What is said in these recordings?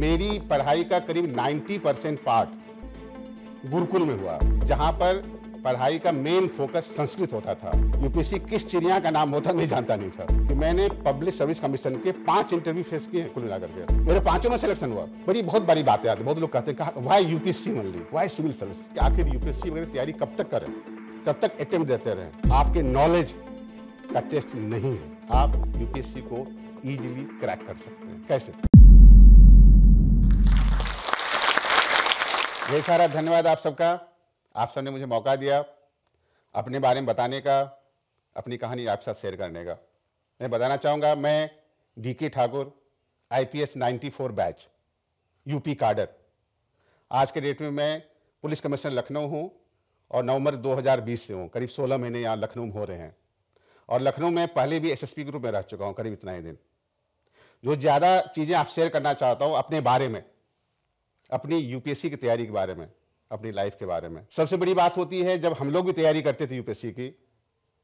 मेरी पढ़ाई का करीब 90 परसेंट पार्ट गुरुकुल में हुआ जहाँ पर पढ़ाई का मेन फोकस संस्कृत होता था यूपीएससी किस चिड़िया का नाम होता नहीं जानता नहीं था कि मैंने पब्लिक सर्विस कमीशन के पांच इंटरव्यू फेस किए कुल मिलाकर के मेरे पांचों में सिलेक्शन हुआ बड़ी बहुत बड़ी बात याद बहुत लोग कहते हैं why mainly why civil service आखिर यूपीएससी वगैरह तैयारी कब तक करें कब तक अटेम्प्ट देते रहे आपके नॉलेज का टेस्ट नहीं है आप यूपीएससी को ईजिली क्रैक कर सकते हैं कैसे ये सारा धन्यवाद आप सबका आप सबने मुझे मौका दिया अपने बारे में बताने का अपनी कहानी आपके साथ शेयर करने का मैं बताना चाहूँगा मैं D K Thakur IPS 94 batch UP cadre आज के डेट में मैं पुलिस कमिश्नर लखनऊ हूँ और नवंबर 2020 से हूँ करीब 16 महीने यहाँ लखनऊ में हो रहे हैं और लखनऊ में पहले भी एसएसपी रूप में रह चुका हूँ करीब इतना ही दिन जो ज़्यादा चीज़ें आप शेयर करना चाहता हूँ अपने बारे में अपनी यूपीएससी की तैयारी के बारे में अपनी लाइफ के बारे में सबसे बड़ी बात होती है जब हम लोग भी तैयारी करते थे यूपीएससी की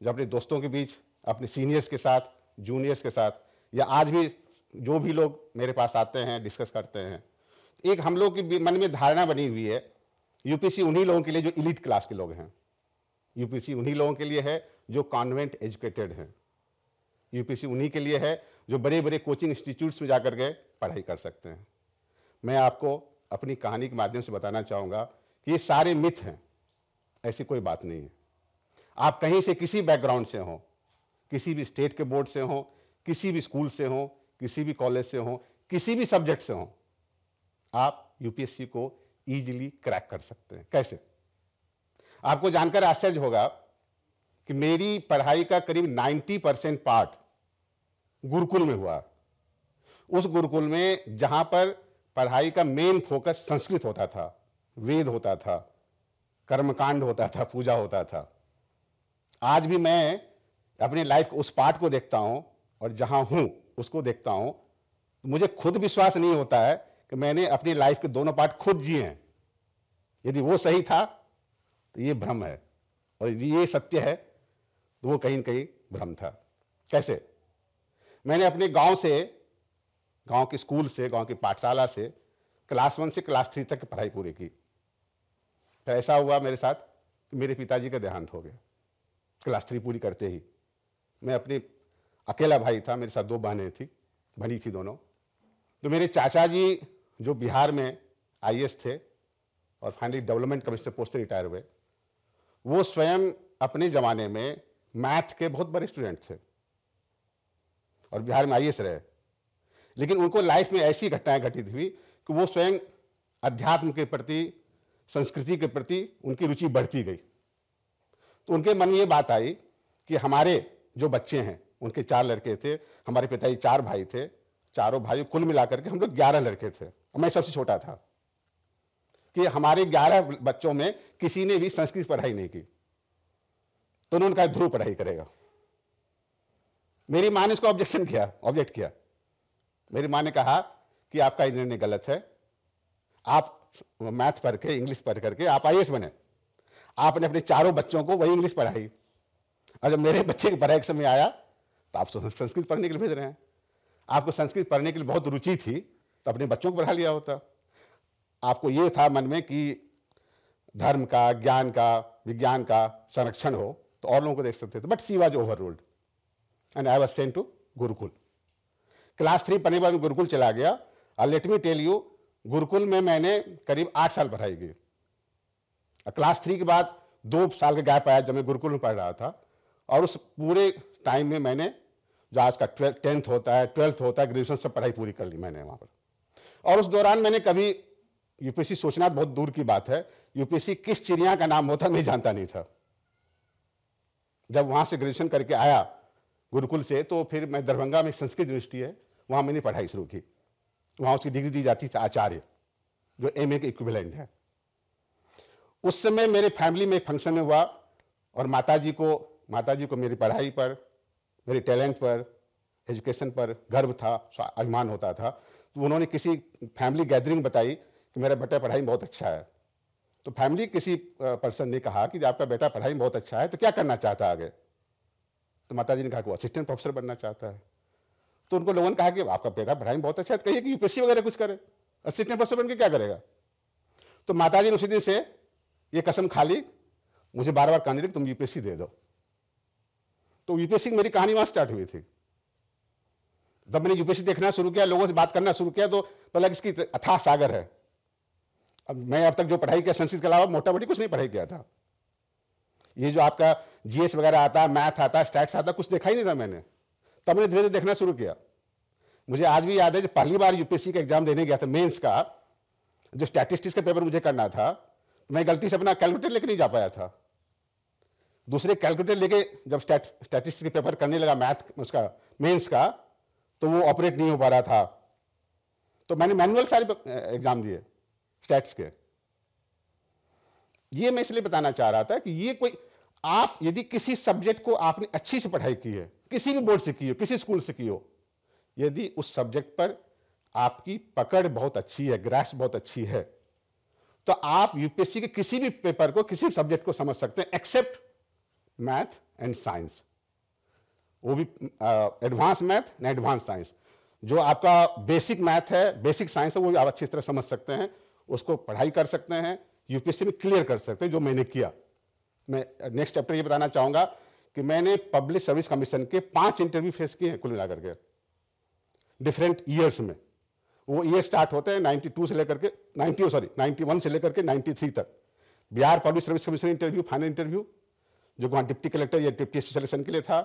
जब अपने दोस्तों के बीच अपने सीनियर्स के साथ जूनियर्स के साथ या आज भी जो भी लोग मेरे पास आते हैं डिस्कस करते हैं एक हम लोग के मन में धारणा बनी हुई है यूपीएससी उन्हीं लोगों के लिए जो इलीट क्लास के लोग हैं यूपीएससी उन्हीं लोगों के लिए है जो कॉन्वेंट एजुकेटेड हैं यूपीएससी उन्हीं के लिए है जो बड़े बड़े कोचिंग इंस्टीट्यूट्स में जा कर के पढ़ाई कर सकते हैं मैं आपको अपनी कहानी के माध्यम से बताना चाहूँगा कि ये सारे मिथ हैं ऐसी कोई बात नहीं है आप कहीं से किसी बैकग्राउंड से हों किसी भी स्टेट के बोर्ड से हों किसी भी स्कूल से हों किसी भी कॉलेज से हों किसी भी सब्जेक्ट से हों आप यूपीएससी को ईजिली क्रैक कर सकते हैं कैसे आपको जानकर आश्चर्य होगा कि मेरी पढ़ाई का करीब 90 परसेंट पार्ट गुरुकुल में हुआ उस गुरुकुल में जहां पर पढ़ाई का मेन फोकस संस्कृत होता था वेद होता था कर्मकांड होता था पूजा होता था आज भी मैं अपने लाइफ उस पार्ट को देखता हूँ और जहाँ हूँ उसको देखता हूँ तो मुझे खुद विश्वास नहीं होता है कि मैंने अपनी लाइफ के दोनों पार्ट खुद जिए हैं यदि वो सही था तो ये भ्रम है और यदि ये सत्य है तो वो कहीं ना कहीं भ्रम था कैसे मैंने अपने गांव से गांव के स्कूल से गांव की पाठशाला से क्लास वन से क्लास थ्री तक की पढ़ाई पूरी की तो ऐसा हुआ मेरे साथ कि मेरे पिताजी का देहांत हो गया क्लास थ्री पूरी करते ही मैं अपने अकेला भाई था मेरे साथ दो बहनें थी भनी थी दोनों तो मेरे चाचा जी जो बिहार में आई थे और फाइनली डेवलपमेंट कमिश्नर पोस्ट से रिटायर हुए वो स्वयं अपने ज़माने में मैथ के बहुत बड़े स्टूडेंट थे और बिहार में आई रहे लेकिन उनको लाइफ में ऐसी घटनाएं घटित हुई कि वो स्वयं अध्यात्म के प्रति संस्कृति के प्रति उनकी रुचि बढ़ती गई तो उनके मन में ये बात आई कि हमारे जो बच्चे हैं उनके चार लड़के थे हमारे पिताजी चार भाई थे चारों भाई कुल मिलाकर के हम लोग ग्यारह लड़के थे और मैं सबसे छोटा था कि हमारे ग्यारह बच्चों में किसी ने भी संस्कृत पढ़ाई नहीं की तो उन्होंने कहा ध्रुव पढ़ाई करेगा मेरी माँ ने इसको ऑब्जेक्शन किया ऑब्जेक्ट किया मेरी माँ ने कहा कि आपका निर्णय गलत है आप मैथ पढ़ के इंग्लिश पढ़ करके आप आई बने आपने अपने चारों बच्चों को वही इंग्लिश पढ़ाई और जब मेरे बच्चे की पढ़ाई के समय आया तो आप संस्कृत पढ़ने के लिए भेज रहे हैं आपको संस्कृत पढ़ने के लिए बहुत रुचि थी तो अपने बच्चों को पढ़ा लिया होता आपको ये था मन में कि धर्म का ज्ञान का विज्ञान का संरक्षण हो तो और लोगों को देख सकते थे but she was overruled and I was sent to gurukul class three पढ़ने के बाद गुरुकुल चला गया और let me tell you gurukul में मैंने करीब आठ साल पढ़ाई की क्लास थ्री के बाद दो साल का गैप आया जब मैं गुरुकुल में पढ़ रहा था और उस पूरे टाइम में मैंने जो आज का टेंथ होता है ट्वेल्थ होता है ग्रेजुएशन सब पढ़ाई पूरी कर ली मैंने वहाँ पर और उस दौरान मैंने कभी यूपीएससी सोचना बहुत दूर की बात है यूपीएससी किस चिड़िया का नाम होता नहीं जानता नहीं था जब वहाँ से ग्रेजुएशन करके आया गुरुकुल से तो फिर मैं दरभंगा में संस्कृत यूनिवर्सिटी है वहाँ मैंने पढ़ाई शुरू की वहाँ उसकी डिग्री दी जाती थी आचार्य जो एम ए के इक्विवेलेंट है उस समय मेरे फैमिली में एक फंक्शन में हुआ और माताजी को माताजी को मेरी पढ़ाई पर मेरे टैलेंट पर एजुकेशन पर गर्व था अभिमान होता था तो उन्होंने किसी फैमिली गैदरिंग बताई कि मेरा बेटा पढ़ाई बहुत अच्छा है तो फैमिली किसी पर्सन ने कहा कि आपका बेटा पढ़ाई में बहुत अच्छा है तो क्या करना चाहता है आगे तो माता जी ने कहा कि वो असिस्टेंट प्रोफेसर बनना चाहता है तो उनको लोगों ने कहा कि आपका बेटा पढ़ाई बहुत अच्छा है तो कहिए कि यूपीएससी वगैरह कुछ करे असिस्टेंट प्रोफेसर बन क्या करेगा तो माता जी ने उसी दिन से ये कसम खा ली मुझे बार बार कहने लगी तुम यूपीएससी दे दो तो यूपीएससी की मेरी कहानी वहाँ स्टार्ट हुई थी जब मैंने यूपीएससी देखना शुरू किया लोगों से बात करना शुरू किया तो पता इसकी अथाह सागर है अब मैं अब तक जो पढ़ाई किया संस्कृत के अलावा मोटा मोटी कुछ नहीं पढ़ाई किया था ये जो आपका जीएस वगैरह आता मैथ आता स्टैट्स आता कुछ देखा ही नहीं था मैंने तब मैंने धीरे धीरे देखना शुरू किया मुझे आज भी याद है जब पहली बार यूपीएससी का एग्जाम देने गया था मेंस का जो स्टैटिस्टिक्स का पेपर मुझे करना था मैं गलती से अपना कैलकुलेटर लेके नहीं जा पाया था दूसरे कैलकुलेटर लेके जब स्टैटिस्टिक्स का पेपर करने लगा मैथ उसका मेंस का तो वो ऑपरेट नहीं हो पा रहा था तो मैंने मैनुअल सारे एग्जाम दिए स्टैट्स के ये मैं इसलिए बताना चाह रहा था कि ये कोई आप यदि किसी सब्जेक्ट को आपने अच्छी से पढ़ाई की है किसी भी बोर्ड से की हो किसी स्कूल से की हो यदि उस सब्जेक्ट पर आपकी पकड़ बहुत अच्छी है ग्रास बहुत अच्छी है तो आप यूपीएससी के किसी भी पेपर को किसी भी सब्जेक्ट को समझ सकते हैं एक्सेप्ट मैथ एंड साइंस वो भी एडवांस मैथ न एडवांस साइंस जो आपका बेसिक मैथ है बेसिक साइंस है वो भी आप अच्छी तरह समझ सकते हैं उसको पढ़ाई कर सकते हैं यूपीएससी में क्लियर कर सकते हैं जो मैंने किया मैं नेक्स्ट चैप्टर ये बताना चाहूँगा कि मैंने पब्लिक सर्विस कमीशन के पांच इंटरव्यू फेस किए हैं कुल मिलाकर के डिफरेंट ईयर्स में वो ईयर स्टार्ट होते हैं 92 से लेकर के 90 सॉरी 91 से लेकर के 93 तक Bihar public service commission interview final interview जो वहाँ डिप्टी कलेक्टर या डिप्टी सिलेक्शन के लिए था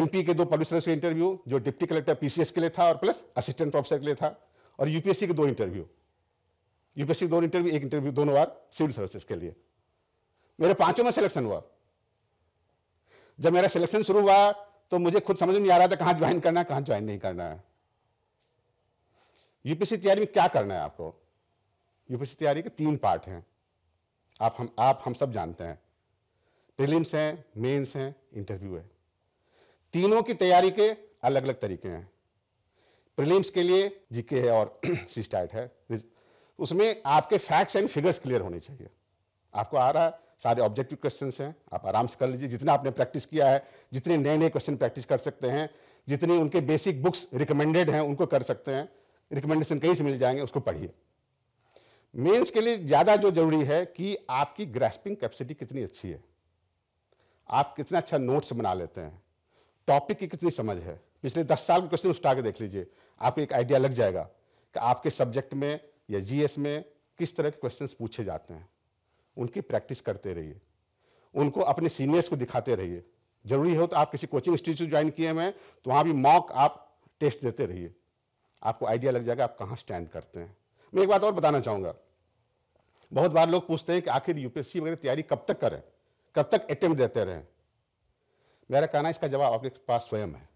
एम के दो पब्लिक सर्विस इंटरव्यू जो डिप्टी कलेक्टर पी के लिए था और प्लस असिस्टेंट ऑफिसर के लिए था और यूपीएससी के दो इंटरव्यू यूपीएससी दो इंटरव्यू एक इंटरव्यू दोनों बार सिविल सर्विसेज के लिए मेरे पांचों में सिलेक्शन हुआ जब मेरा सिलेक्शन शुरू हुआ तो मुझे खुद समझ नहीं आ रहा था कहां ज्वाइन करना है कहां ज्वाइन नहीं करना है यूपीसी तैयारी में क्या करना है आपको यूपीसी तैयारी के तीन पार्ट हैं आप हम आप हम सब जानते हैं प्रीलिम्स हैं मेंस हैं इंटरव्यू है तीनों की तैयारी के अलग अलग तरीके हैं प्रीलिम्स के लिए जीके है और सी स्टार्ट है उसमें आपके फैक्ट्स एंड फिगर्स क्लियर होने चाहिए आपको आ रहा है सारे ऑब्जेक्टिव क्वेश्चन हैं आप आराम से कर लीजिए जितना आपने प्रैक्टिस किया है जितने नए नए क्वेश्चन प्रैक्टिस कर सकते हैं जितनी उनके बेसिक बुक्स रिकमेंडेड हैं उनको कर सकते हैं रिकमेंडेशन कहीं से मिल जाएंगे उसको पढ़िए मेंस के लिए ज़्यादा जो जरूरी है कि आपकी ग्रेस्पिंग कैपेसिटी कितनी अच्छी है आप कितना अच्छा नोट्स बना लेते हैं टॉपिक की कितनी समझ है पिछले दस साल के क्वेश्चन उठा के देख लीजिए आपको एक आइडिया लग जाएगा कि आपके सब्जेक्ट में या जीएस में किस तरह के क्वेश्चंस पूछे जाते हैं उनकी प्रैक्टिस करते रहिए उनको अपने सीनियर्स को दिखाते रहिए जरूरी हो तो आप किसी कोचिंग इंस्टीट्यूट ज्वाइन किए हुए हैं तो वहाँ भी मॉक आप टेस्ट देते रहिए आपको आइडिया लग जाएगा आप कहाँ स्टैंड करते हैं मैं एक बात और बताना चाहूँगा बहुत बार लोग पूछते हैं कि आखिर यूपीएससी वगैरह तैयारी कब तक करें कब तक अटैम्प्ट देते रहें मेरा कहना है इसका जवाब आपके पास स्वयं है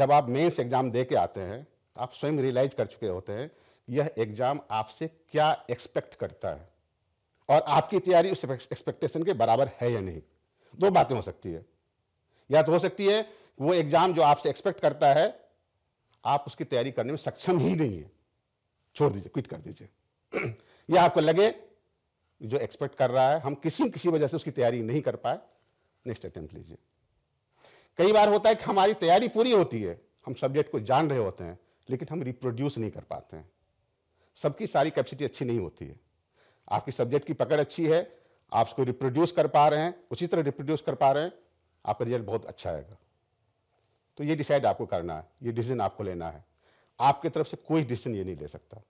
जब आप मेंस एग्जाम दे के आते हैं आप स्वयं रियलाइज कर चुके होते हैं यह एग्जाम आपसे क्या एक्सपेक्ट करता है और आपकी तैयारी उस एक्सपेक्टेशन के बराबर है या नहीं दो बातें हो सकती है या तो हो सकती है वो एग्ज़ाम जो आपसे एक्सपेक्ट करता है आप उसकी तैयारी करने में सक्षम ही नहीं है छोड़ दीजिए क्विट कर दीजिए या आपको लगे जो एक्सपेक्ट कर रहा है हम किसी न किसी वजह से उसकी तैयारी नहीं कर पाए नेक्स्ट अटेम्प्ट लीजिए कई बार होता है कि हमारी तैयारी पूरी होती है हम सब्जेक्ट को जान रहे होते हैं लेकिन हम रिप्रोड्यूस नहीं कर पाते हैं सबकी सारी कैपेसिटी अच्छी नहीं होती है आपकी सब्जेक्ट की पकड़ अच्छी है आप उसको रिप्रोड्यूस कर पा रहे हैं उसी तरह रिप्रोड्यूस कर पा रहे हैं आपका रिजल्ट बहुत अच्छा आएगा तो ये डिसाइड आपको करना है ये डिसीजन आपको लेना है आपकी तरफ से कोई डिसीजन ये नहीं ले सकता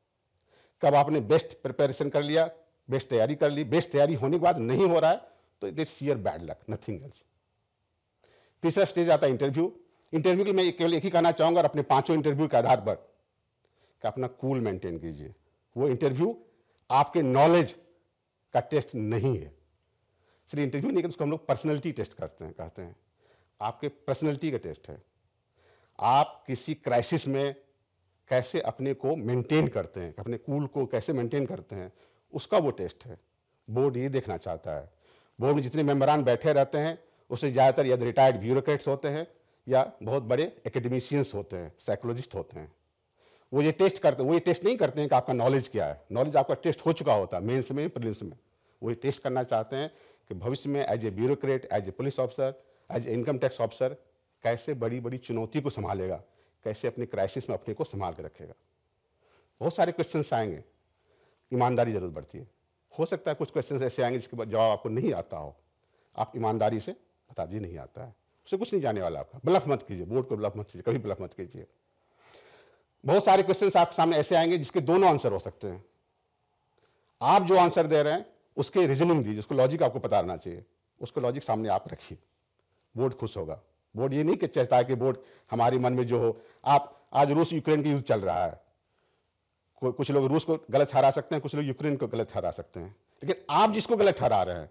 कब आपने बेस्ट प्रिपेरेशन कर लिया बेस्ट तैयारी कर ली बेस्ट तैयारी होने के बाद नहीं हो रहा है तो that's sheer bad luck nothing else तीसरा स्टेज आता है इंटरव्यू इंटरव्यू की मैं केवल एक ही कहना चाहूँगा और अपने पाँचों इंटरव्यू के आधार पर कि अपना कूल मेंटेन कीजिए वो इंटरव्यू आपके नॉलेज का टेस्ट नहीं है फिर इंटरव्यू नहीं करते उसको हम लोग पर्सनैलिटी टेस्ट करते हैं कहते हैं आपके पर्सनैलिटी का टेस्ट है आप किसी क्राइसिस में कैसे अपने को मेंटेन करते हैं अपने कूल को कैसे मेंटेन करते हैं उसका वो टेस्ट है बोर्ड ये देखना चाहता है बोर्ड में जितने मेम्बरान बैठे रहते हैं उससे ज़्यादातर या रिटायर्ड तो ब्यूरोक्रेट्स होते हैं या बहुत बड़े एकेडमिशियंस होते हैं साइकोलॉजिस्ट होते हैं वो ये टेस्ट करते वो ये टेस्ट नहीं करते हैं कि आपका नॉलेज क्या है नॉलेज आपका टेस्ट हो चुका होता है मेन्स में प्रिलिम्स में वो ये टेस्ट करना चाहते हैं कि भविष्य में as a bureaucrat as a police officer as a income tax officer कैसे बड़ी बड़ी चुनौती को संभालेगा कैसे अपने क्राइसिस में अपने को संभाल के रखेगा बहुत सारे क्वेश्चन आएंगे ईमानदारी ज़रूरत बढ़ती है हो सकता है कुछ क्वेश्चन ऐसे आएंगे जिसके जवाब आपको नहीं आता हो आप ईमानदारी से बता दिए नहीं आता है उससे कुछ नहीं जाने वाला आपका ब्लफ मत कीजिए बोर्ड को ब्लफ मत कीजिए कभी ब्लफ मत कीजिए बहुत सारे क्वेश्चन आपके सामने ऐसे आएंगे जिसके दोनों आंसर हो सकते हैं आप जो आंसर दे रहे हैं उसके रीजनिंग दीजिए उसको लॉजिक आपको पता रहना चाहिए उसको लॉजिक सामने आप रखिए बोर्ड खुश होगा बोर्ड ये नहीं कि चाहता है कि बोर्ड हमारे मन में जो हो आप आज रूस यूक्रेन का युद्ध चल रहा है कुछ लोग रूस को गलत ठहरा सकते हैं कुछ लोग यूक्रेन को गलत ठहरा सकते हैं लेकिन आप जिसको गलत ठहरा रहे हैं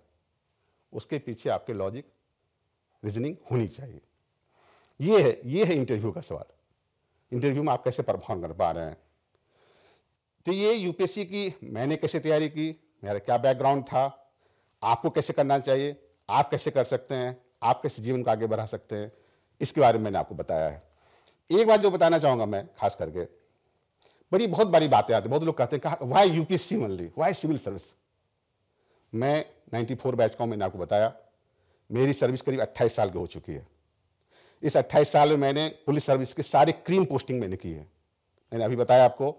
उसके पीछे आपके लॉजिक रीजनिंग होनी चाहिए ये है ये है इंटरव्यू का सवाल इंटरव्यू में आप कैसे परफॉर्म कर पा रहे हैं तो ये यूपीएससी की मैंने कैसे तैयारी की मेरा क्या बैकग्राउंड था आपको कैसे करना चाहिए आप कैसे कर सकते हैं आप कैसे जीवन को आगे बढ़ा सकते हैं इसके बारे में मैंने आपको बताया है एक बात जो बताना चाहूँगा मैं खास करके बड़ी बहुत बड़ी बातें आती बहुत लोग कहते हैं कहा why U P S C mainly why civil service मैं नाइन्टी फोर बैच का हूँ मैंने आपको बताया मेरी सर्विस करीब अट्ठाईस साल की हो चुकी है इस 28 साल में मैंने पुलिस सर्विस के सारे क्रीम पोस्टिंग मैंने की है मैंने अभी बताया आपको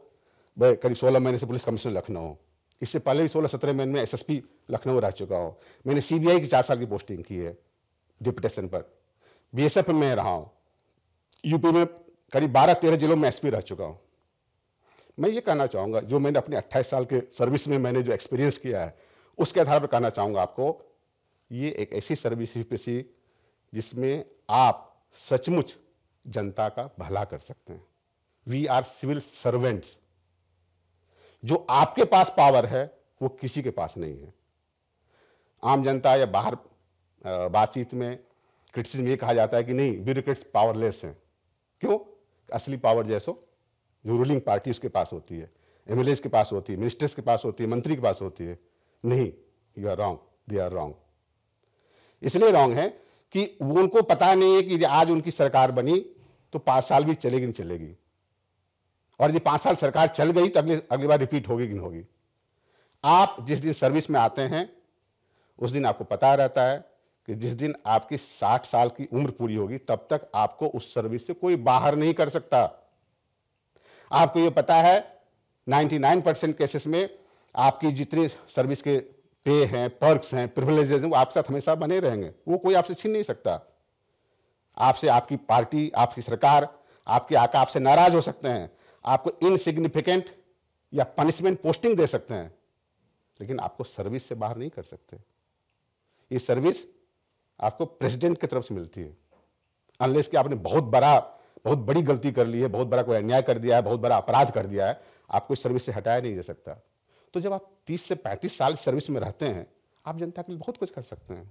भाई करीब सोलह महीने से पुलिस कमिश्नर लखनऊ इससे पहले भी सोलह सत्रह महीने में एस लखनऊ रह चुका हूँ मैंने सी बी आई की चार साल की पोस्टिंग की है डिप्यूटेशन पर बी एस एफ में मैं रहा हूँ यूपी में करीब बारह तेरह जिलों में पी रह चुका हूँ मैं ये कहना चाहूँगा जो मैंने अपने अट्ठाईस साल के सर्विस में मैंने जो एक्सपीरियंस किया है उसके आधार पर कहना चाहूँगा आपको ये एक ऐसी सर्विस सी जिसमें आप सचमुच जनता का भला कर सकते हैं वी आर सिविल सर्वेंट्स जो आपके पास पावर है वो किसी के पास नहीं है आम जनता या बाहर बातचीत में क्रिटिसिज्म ये कहा जाता है कि नहीं ब्यूरोक्रेट्स पावरलेस हैं क्यों असली पावर जैसो जो रूलिंग पार्टी उसके पास होती है एम के पास होती है मिनिस्टर्स के पास होती है मंत्री के पास होती है नहीं you are wrong they are wrong इसलिए रॉन्ग है कि वो उनको पता नहीं है कि आज उनकी सरकार बनी तो पाँच साल भी चलेगी नहीं चलेगी और यदि पाँच साल सरकार चल गई तो अगले अगली बार रिपीट होगी कि नहीं होगी आप जिस दिन सर्विस में आते हैं उस दिन आपको पता रहता है कि जिस दिन आपकी साठ साल की उम्र पूरी होगी तब तक आपको उस सर्विस से कोई बाहर नहीं कर सकता आपको ये पता है 99 परसेंट केसेस में आपकी जितनी सर्विस के पे हैं पर्क्स हैं प्रिविलेजेस हैं वो आपके साथ हमेशा बने रहेंगे वो कोई आपसे छीन नहीं सकता आपसे आपकी पार्टी आपकी सरकार आपके आका आपसे नाराज हो सकते हैं आपको इनसिग्निफिकेंट या पनिशमेंट पोस्टिंग दे सकते हैं लेकिन आपको सर्विस से बाहर नहीं कर सकते ये सर्विस आपको प्रेसिडेंट की तरफ से मिलती है अनलेस कि आपने बहुत बड़ा बहुत बड़ी गलती कर ली है बहुत बड़ा कोई अन्याय कर दिया है बहुत बड़ा अपराध कर दिया है आपको इस सर्विस से हटाया नहीं जा सकता तो जब आप 30 से 35 साल सर्विस में रहते हैं आप जनता के लिए बहुत कुछ कर सकते हैं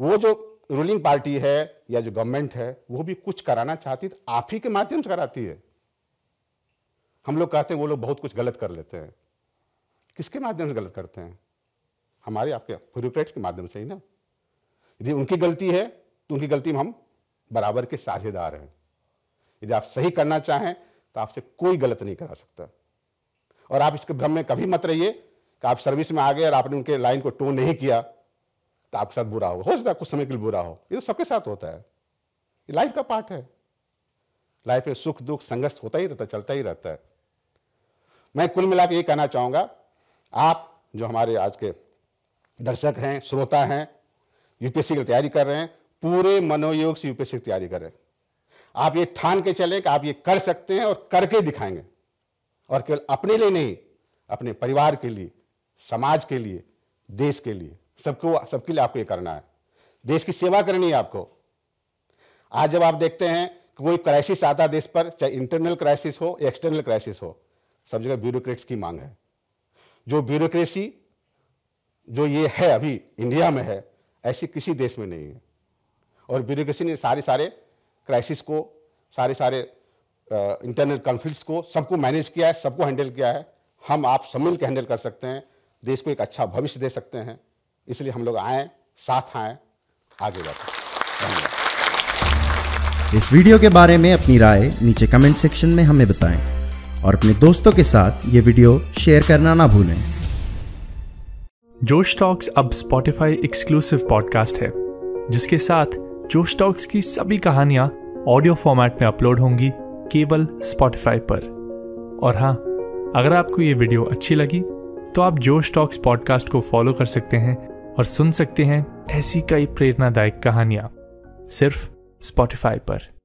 वो जो रूलिंग पार्टी है या जो गवर्नमेंट है वो भी कुछ कराना चाहती है तो आप ही के माध्यम से कराती है हम लोग कहते हैं वो लोग बहुत कुछ गलत कर लेते हैं किसके माध्यम से गलत करते हैं हमारे आपके ब्यूरोक्रेट्स के माध्यम से ही ना यदि उनकी गलती है तो उनकी गलती में हम बराबर के साझेदार हैं यदि आप सही करना चाहें तो आपसे कोई गलत नहीं करा सकता और आप इसके भ्रम में कभी मत रहिए कि आप सर्विस में आ गए और आपने उनके लाइन को टो नहीं किया तो आपके साथ बुरा हो हो सकता है कुछ समय के लिए बुरा हो ये तो सबके साथ होता है ये लाइफ का पार्ट है लाइफ में सुख दुख संघर्ष होता ही रहता चलता ही रहता है मैं कुल मिला के ये कहना चाहूँगा आप जो हमारे आज के दर्शक हैं श्रोता हैं यूपीएससी की तैयारी कर रहे हैं पूरे मनोयोग से यूपीएससी की तैयारी कर रहे हैं आप ये ठान के चलें कि आप ये कर सकते हैं और करके दिखाएंगे और केवल अपने लिए नहीं अपने परिवार के लिए समाज के लिए देश के लिए सबको सबके लिए आपको ये करना है देश की सेवा करनी है आपको आज जब आप देखते हैं कि कोई क्राइसिस आता देश पर चाहे इंटरनल क्राइसिस हो या एक्सटर्नल क्राइसिस हो सब जगह ब्यूरोक्रेट्स की मांग है जो ब्यूरोक्रेसी जो ये है अभी इंडिया में है ऐसी किसी देश में नहीं है और ब्यूरोक्रेसी ने सारे सारे क्राइसिस को सारे सारे इंटरनल कॉन्फ्लिक्ट को सबको मैनेज किया है सबको हैंडल किया है हम आप सब मिलकर के हैंडल कर सकते हैं देश को एक अच्छा भविष्य दे सकते हैं इसलिए हम लोग आए साथ आए आगे बढ़ें इस वीडियो के बारे में अपनी राय नीचे कमेंट सेक्शन में हमें बताएं और अपने दोस्तों के साथ ये वीडियो शेयर करना ना भूलें जोश टॉक्स अब स्पॉटिफाई एक्सक्लूसिव पॉडकास्ट है जिसके साथ जोश टॉक्स की सभी कहानियां ऑडियो फॉर्मेट में अपलोड होंगी केवल स्पॉटिफाई पर और हाँ अगर आपको ये वीडियो अच्छी लगी तो आप जोश टॉक्स पॉडकास्ट को फॉलो कर सकते हैं और सुन सकते हैं ऐसी कई प्रेरणादायक कहानियां सिर्फ स्पॉटिफाई पर